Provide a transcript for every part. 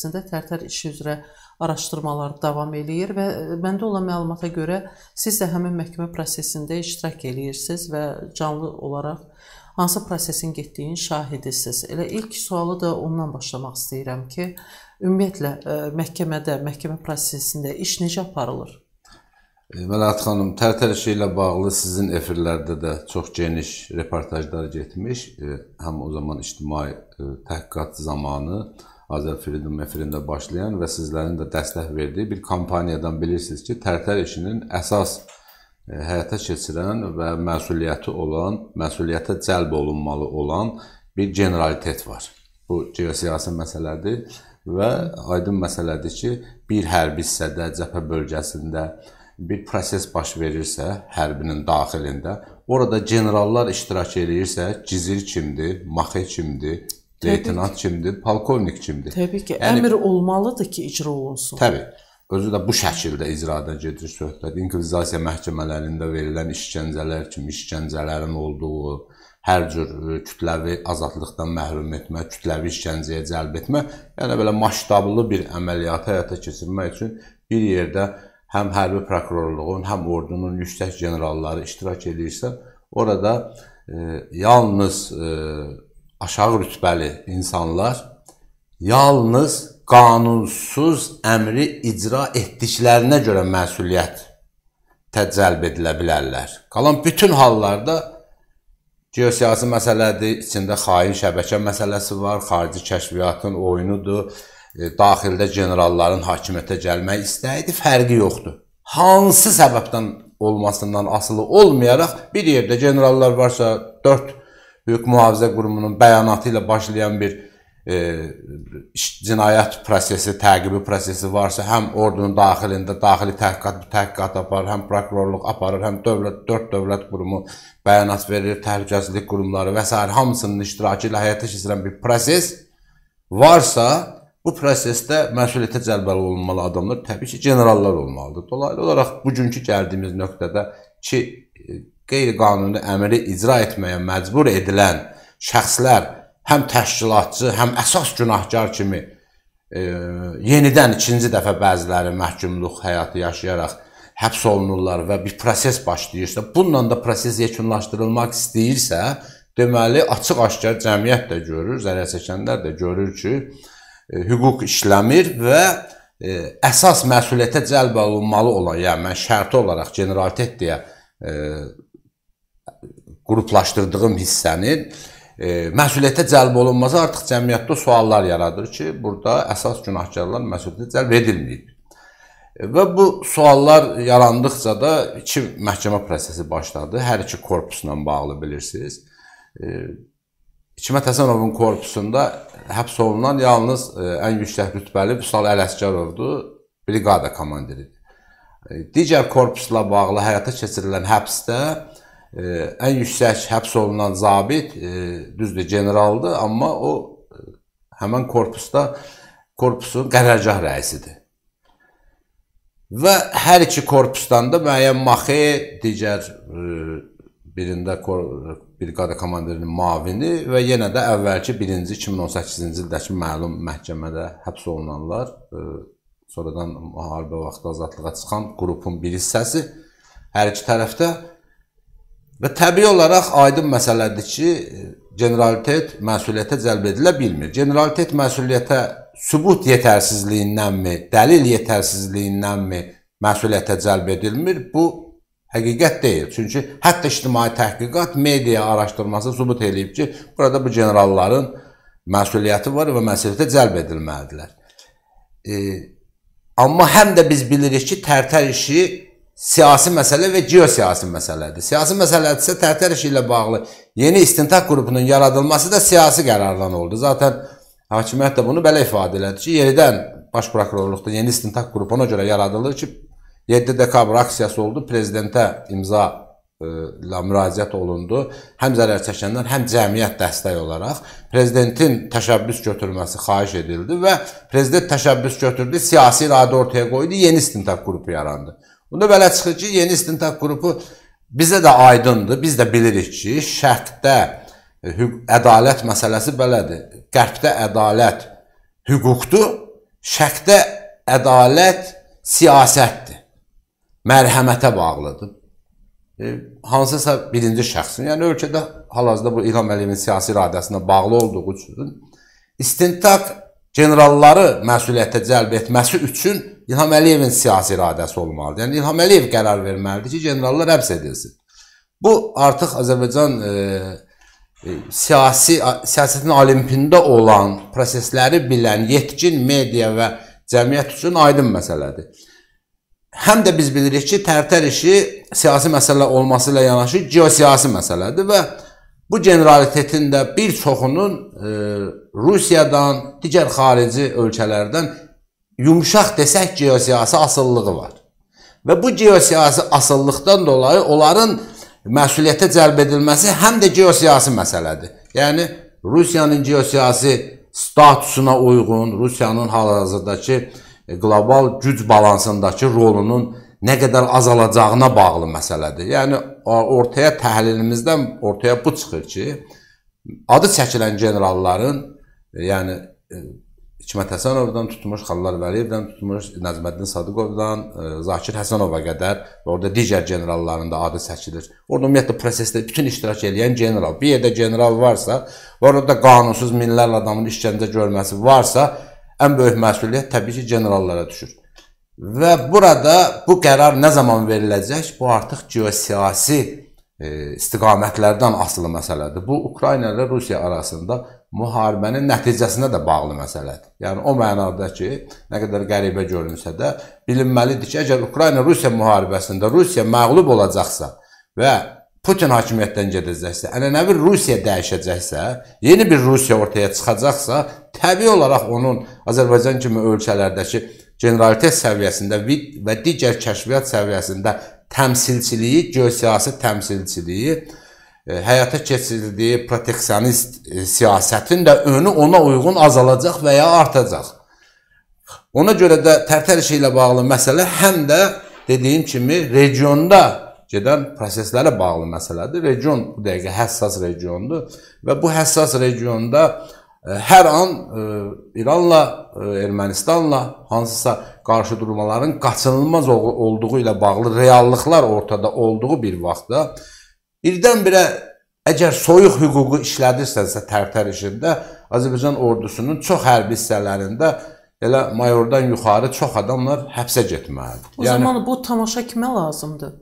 sində tərtər işi üzrə araşdırmalar davam eləyir və e, məndə olan məlumata görə siz də həmin məhkəmə prosesində iştirak eləyirsiniz və canlı olaraq hansı prosesin getdiyinin şahidisiniz. Elə ilk sualı da ondan başlamaq istəyirəm ki, ümumiyyətlə e, məhkəmədə, məhkəmə prosesində iş necə aparılır? E, Məlahət xanım, tərtər işi ilə bağlı sizin efirlərdə də çox geniş reportajlar getmiş, həm o zaman ictimai təhqiqat zamanı Azər Freedom efirində başlayan və sizlərin də dəstək verdiyi bir kampaniyadan bilirsiniz ki, tərtər işinin əsas e, həyata keçirən və məsuliyyəti olan, məsuliyyətə cəlb olunmalı olan bir generalitet var. Bu geosiyasi məsələdir və aydın məsələdir ki, bir hərbi hissədə, cəbhə bölgəsində bir proses baş verirsə, hərbinin daxilində, orada generallar iştirak eləyirsə, Cizir kimdir, Maxe kimdir, leytenant kimdir, polkovnik kimdir. Təbii ki, yəni, əmr olmalıdır ki, icra olunsun. Təbii. Özü də bu şəkildə icrada gedir söhbət. İnkvizasiya məhkəmələrində verilən işgəncələr kimi işgəncələrin olduğu, hər cür e, kütləvi azadlıqdan məhrum etmə, kütləvi işgəncəyə cəlb etmə, yəni belə masştablı bir əməliyyatı həyata keçirmək üçün bir yerdə həm hərbi prokurorluğun, həm ordunun yüksək generalları iştirak edirsə, orada e, yalnız e, aşağı rütbəli insanlar yalnız qanunsuz əmri icra etdiklərinə görə məsuliyyət təcəlb edilə bilərlər. Qalan bütün hallarda geosiyasi məsələdir, içində xain şəbəkə məsələsi var, xarici kəşfiyyatın oyunudur, e, daxildə generalların hakimiyyətə gəlmək istəyidir, fərqi yoxdur. Hansı səbəbdən olmasından asılı olmayaraq bir yerdə generallar varsa 4 Hüquq Mühafizə Qurumunun bəyanatı ilə başlayan bir e, cinayət prosesi, təqibi prosesi varsa, həm ordunun daxilində daxili təhqiqat, təhqiqat aparır, həm prokurorluq aparır, həm dövlət, dörd dövlət qurumu bəyanat verir, təhlükəsizlik qurumları və s. hamısının iştirakı ilə həyata keçirilən bir proses varsa, bu prosesdə məsuliyyətə cəlbəl olunmalı adamlar təbii ki, generallar olmalıdır. Dolayısıyla olaraq bugünkü gəldiyimiz nöqtədə ki, qeyri-qanuni əmri icra etməyə məcbur edilən şəxslər həm təşkilatçı, həm əsas günahkar kimi e, yenidən ikinci dəfə bəziləri məhkumluq həyatı yaşayaraq həbs olunurlar və bir proses başlayırsa, bununla da proses yekunlaşdırılmaq istəyirsə, deməli açıq-aşkar cəmiyyət də görür, zərər çəkənlər də görür ki, e, hüquq işləmir və e, əsas məsuliyyətə cəlb olunmalı olan, yəni mən şərti olaraq generalitet deyə e, qruplaşdırdığım hissənin e, məsuliyyətə cəlb olunması artıq cəmiyyətdə suallar yaradır ki, burada əsas günahkarlar məsuliyyətə cəlb edilməyib. E, və bu suallar yarandıqca da iki məhkəmə prosesi başladı. Hər iki korpusla bağlı bilirsiniz. E, Hikmət Həsənovun korpusunda həbs olunan yalnız e, ən yüksək rütbəli Vüsal Ələsgərovdur, briqada komandiridir. Digər korpusla bağlı həyata keçirilən həbsdə ən yüksək həbs olunan zabit e, düzdür generaldır, amma o e, həmin korpusda korpusun qərargah rəisidir. Və hər iki korpusdan da müəyyən Maxi digər e, birində briqada komandirinin mavini və yenə də əvvəlki 1-ci 2018-ci ildəki məlum məhkəmədə həbs olunanlar sonradan müharibə vaxtı azadlığa çıxan qrupun bir hissəsi hər iki tərəfdə Və təbii olaraq aydın məsələdir ki, generalitet məsuliyyətə cəlb edilə bilmir. Generalitet məsuliyyətə sübut yetərsizliyindənmi, dəlil yetərsizliyindənmi məsuliyyətə cəlb edilmir? Bu həqiqət deyil. Çünki hətta ictimai təhqiqat media araşdırması sübut eləyib ki, burada bu generalların məsuliyyəti var və məsuliyyətə cəlb edilməlidirlər. E, amma həm də biz bilirik ki, tərtər işi siyasi məsələ və geosiyasi məsələdir. Siyasi məsələdirsə tərtər işi ilə bağlı yeni istintaq qrupunun yaradılması da siyasi qərardan oldu. Zaten hakimiyyət də bunu belə ifadə elədi ki, yenidən baş prokurorluqda yeni istintaq qrupu ona görə yaradılır ki, 7 dekabr aksiyası oldu, prezidentə imza e, ilə müraciət olundu. Həm zərər çəkənlər, həm cəmiyyət dəstək olaraq prezidentin təşəbbüs götürməsi xahiş edildi və prezident təşəbbüs götürdü, siyasi iradə ortaya qoydu, yeni istintaq qrupu yarandı. Bunda belə çıxır ki, yeni istintaq qrupu bizə də aydındır. Biz də bilirik ki, şərtdə ədalət məsələsi belədir. Qərbdə ədalət hüquqdur, şərqdə ədalət siyasətdir. Mərhəmətə bağlıdır. E, hansısa birinci şəxsin, yəni ölkədə hal-hazırda bu İlham Əliyevin siyasi iradəsinə bağlı olduğu üçün istintaq generalları məsuliyyətə cəlb etməsi üçün İlham Əliyevin siyasi iradəsi olmalıdır. Yəni İlham Əliyev qərar verməlidir ki, generallar həbs edilsin. Bu artıq Azərbaycan e, e, siyasi siyasətin olimpində olan prosesləri bilən yetkin media və cəmiyyət üçün aydın məsələdir. Həm də biz bilirik ki, tərtər işi siyasi məsələ olması ilə yanaşı geosiyasi məsələdir və bu generalitetin də bir çoxunun e, Rusiyadan, digər xarici ölkələrdən yumşaq desək geosiyasi asılılığı var. Və bu geosiyasi asılılıqdan dolayı onların məsuliyyətə cəlb edilməsi həm də geosiyasi məsələdir. Yəni Rusiyanın geosiyasi statusuna uyğun, Rusiyanın hal-hazırdakı e, qlobal güc balansındakı rolunun nə qədər azalacağına bağlı məsələdir. Yəni ortaya təhlilimizdən ortaya bu çıxır ki, adı çəkilən generalların Yəni e, Hikmət Həsənovdan tutmuş, Xallar Vəliyevdən tutmuş, Nəzməddin Sadıqovdan, e, Zakir Həsənova qədər və orada digər generalların da adı səçilir. Orada ümumiyyətlə prosesdə bütün iştirak edən general, bir yerdə general varsa, orada qanunsuz minlərlə adamın işgəncə görməsi varsa, ən böyük məsuliyyət təbii ki, generallara düşür. Və burada bu qərar nə zaman veriləcək? Bu artıq geosiyasi e, istiqamətlərdən asılı məsələdir. Bu Ukrayna ilə Rusiya arasında müharibənin nəticəsinə də bağlı məsələdir. Yəni o mənada ki, nə qədər qəribə görünsə də, bilinməlidir ki, əgər Ukrayna-Rusiya müharibəsində Rusiya məğlub olacaqsa və Putin hakimiyyətdən gedəcəksə, ənənəvi Rusiya dəyişəcəksə, yeni bir Rusiya ortaya çıxacaqsa, təbii olaraq onun Azərbaycan kimi ölkələrdəki generalitet səviyyəsində və digər kəşfiyyat səviyyəsində təmsilçiliyi, geosiyasi təmsilçiliyi E, həyata keçirildiyi proteksionist e, siyasətin də önü ona uyğun azalacaq və ya artacaq. Ona görə də tərtəriş ilə bağlı məsələ həm də dediyim kimi regionda gedən proseslərə bağlı məsələdir. Region bu dəqiqə həssas regiondur və bu həssas regionda e, hər an İranla, Ermənistanla hansısa qarşıdurmaların qaçınılmaz olduğu ilə bağlı reallıqlar ortada olduğu bir vaxtda birdən-birə əgər soyuq hüququ işlədirsənsə tərtər işində Azərbaycan ordusunun çox hərbi hissələrində elə mayordan yuxarı çox adamlar həbsə getməlidir. O yəni, zaman bu tamaşa kimə lazımdır?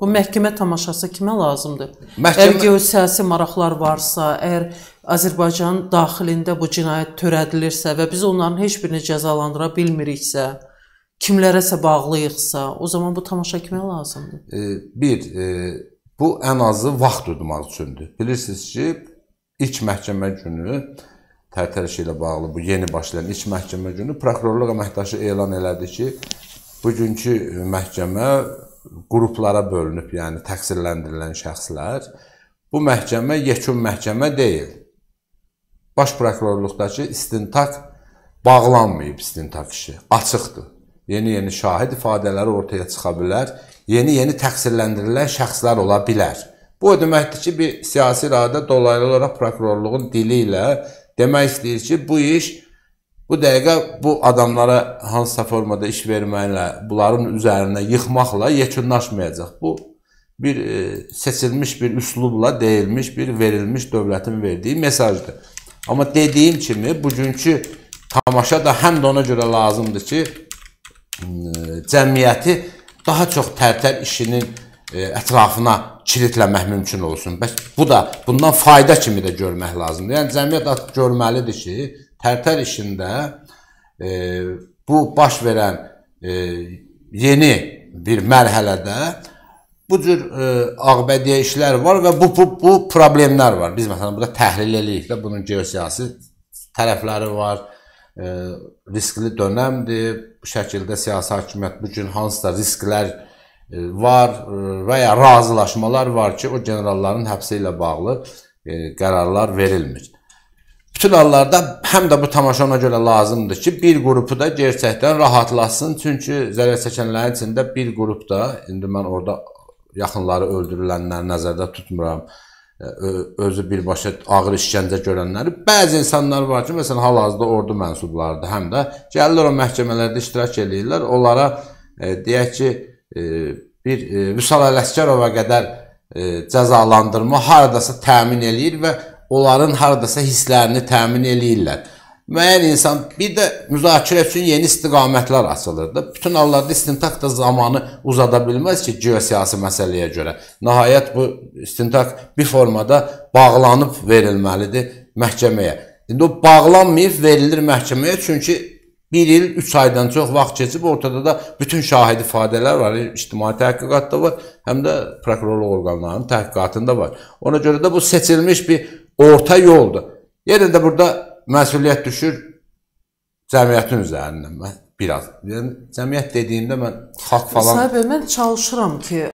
Bu məhkəmə tamaşası kimə lazımdır? Məhkəmə... Əgər geosiyasi maraqlar varsa, əgər Azərbaycan daxilində bu cinayət törədilirsə və biz onların heç birini cəzalandıra bilmiriksə, kimlərəsə bağlıyıqsa, o zaman bu tamaşa kimə lazımdır? Bir, Bu ən azı vaxt udmaq üçündür. Bilirsiniz ki, ilk məhkəmə günü tərtəriş ilə bağlı bu yeni başlayan ilk məhkəmə günü prokurorluq əməkdaşı elan elədi ki, bugünkü məhkəmə qruplara bölünüb, yəni təqsirləndirilən şəxslər. Bu məhkəmə yekun məhkəmə deyil. Baş prokurorluqdakı istintaq bağlanmayıb istintaq işi. Açıqdır. Yeni-yeni şahid ifadələri ortaya çıxa bilər yeni-yeni təqsirləndirilən şəxslər ola bilər. Bu o deməkdir ki, bir siyasi iradə dolaylı olaraq prokurorluğun dili ilə demək istəyir ki, bu iş bu dəqiqə bu adamlara hansısa formada iş verməklə, bunların üzərinə yıxmaqla yekunlaşmayacaq. Bu bir e, seçilmiş bir üslubla deyilmiş, bir verilmiş dövlətin verdiyi mesajdır. Amma dediyim kimi bugünkü tamaşa da həm də ona görə lazımdır ki, e, cəmiyyəti daha çox tərtər işinin e, ətrafına kilidləmək mümkün olsun. Bəs bu da bundan fayda kimi də görmək lazımdır. Yəni cəmiyyət artıq görməlidir ki, tərtər işində e, bu baş verən e, yeni bir mərhələdə bu cür e, ağbədiyə işlər var və bu, bu bu problemlər var. Biz məsələn burada təhlil eləyirik də bunun geosiyasi tərəfləri var. E, riskli dönəmdir. Bu şəkildə siyasi hakimiyyət bu gün hansısa risklər e, var e, və ya razılaşmalar var ki, o generalların həbsi ilə bağlı e, qərarlar verilmir. Bütün hallarda həm də bu tamaşa ona görə lazımdır ki, bir qrupu da gerçəkdən rahatlasın. Çünki zərər çəkənlərin içində bir qrup da indi mən orada yaxınları öldürülənləri nəzərdə tutmuram özü birbaşa ağır işgəncə görənləri. Bəzi insanlar var ki, məsələn, hal-hazırda ordu mənsublarıdır, həm də gəlirlər o məhkəmələrdə iştirak eləyirlər. Onlara e, deyək ki, e, bir e, Vüsal Ələsgərova qədər e, cəzalandırma haradasa təmin eləyir və onların haradasa hisslərini təmin eləyirlər müəyyən insan bir də müzakirə üçün yeni istiqamətlər açılır da. Bütün hallarda istintaq da zamanı uzada bilməz ki, geosiyasi məsələyə görə. Nəhayət bu istintaq bir formada bağlanıb verilməlidir məhkəməyə. İndi o bağlanmayıb verilir məhkəməyə çünki 1 il 3 aydan çox vaxt keçib ortada da bütün şahid ifadələr var, ictimai təhqiqat da var, həm də prokurorluq orqanlarının təhqiqatında var. Ona görə də bu seçilmiş bir orta yoldur. Yenə də burada məsuliyyət düşür cəmiyyətin üzərindən mən biraz. Yəni cəmiyyət dediyimdə mən xalq falan Səbəb mən çalışıram ki,